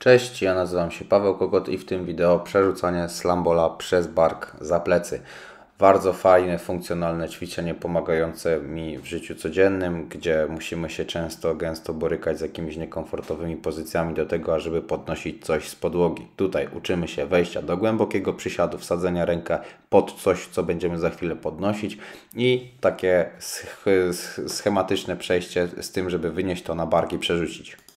Cześć, ja nazywam się Paweł Kogot i w tym wideo przerzucanie slambola przez bark za plecy. Bardzo fajne, funkcjonalne ćwiczenie pomagające mi w życiu codziennym, gdzie musimy się często, gęsto borykać z jakimiś niekomfortowymi pozycjami do tego, ażeby podnosić coś z podłogi. Tutaj uczymy się wejścia do głębokiego przysiadu, wsadzenia rękę pod coś, co będziemy za chwilę podnosić i takie schematyczne przejście z tym, żeby wynieść to na barki i przerzucić.